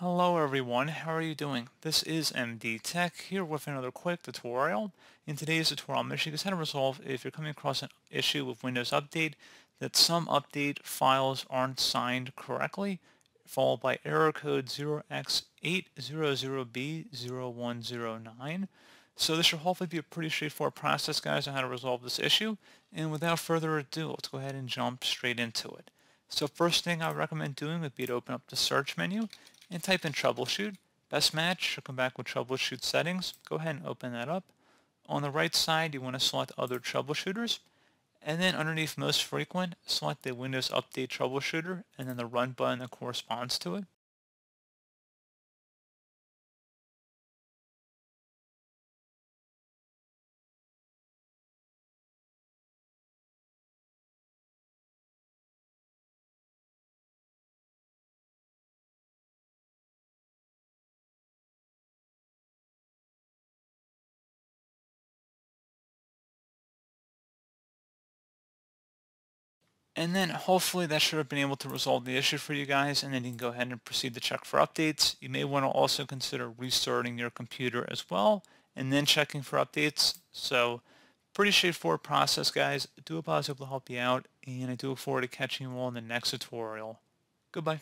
Hello everyone, how are you doing? This is MD Tech here with another quick tutorial. In today's tutorial, I'm going to how to resolve if you're coming across an issue with Windows Update that some update files aren't signed correctly, followed by error code 0x800B0109. So this should hopefully be a pretty straightforward process, guys, on how to resolve this issue. And without further ado, let's go ahead and jump straight into it. So first thing I recommend doing would be to open up the search menu and type in troubleshoot. Best match should come back with troubleshoot settings. Go ahead and open that up. On the right side, you want to select other troubleshooters. And then underneath most frequent, select the Windows Update Troubleshooter and then the run button that corresponds to it. And then hopefully that should have been able to resolve the issue for you guys and then you can go ahead and proceed to check for updates. You may want to also consider restarting your computer as well and then checking for updates. So pretty straightforward process guys. I do a positive. to help you out and I do look forward to catching you all in the next tutorial. Goodbye.